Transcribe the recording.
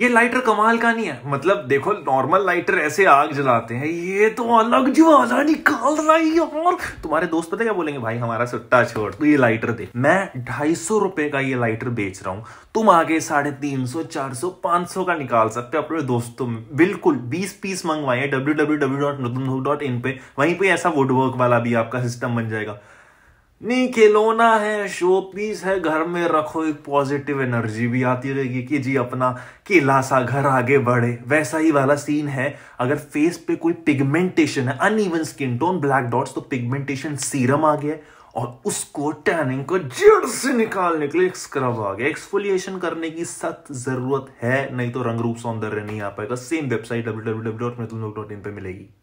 ये लाइटर कमाल का नहीं है मतलब देखो नॉर्मल लाइटर ऐसे आग जलाते हैं ये तो अलग ज्वाला निकाल रहा है और तुम्हारे दोस्त पता क्या बोलेंगे भाई हमारा सट्टा छोड़ तू ये लाइटर दे मैं ढाई सौ रुपए का ये लाइटर बेच रहा हूँ तुम आगे साढ़े तीन सौ चार सौ पांच सौ का निकाल सकते हो अपने दोस्तों में बिल्कुल बीस पीस मंगवाए W W W dot dot in पे वहीं पे ऐसा वुडवर्क वाला भी आपका सिस्टम बन जाएगा नहीं खिलौना है शो पीस है घर में रखो एक पॉजिटिव एनर्जी भी आती रहेगी कि जी अपना किला सा घर आगे बढ़े वैसा ही वाला सीन है अगर फेस पे कोई पिगमेंटेशन है uneven skin tone black dots तो पिगमेंटेशन सीरम आ गया और उसको टैनिंग को जड़ से निकालने के लिए स्क्रब आ गया एक्सफोलिएशन करने की सख्त जरूरत है नहीं तो रंग रूप सौंदर्य नहीं आ पाएगा same website W W W dot Mithun dot in पर मिलेगी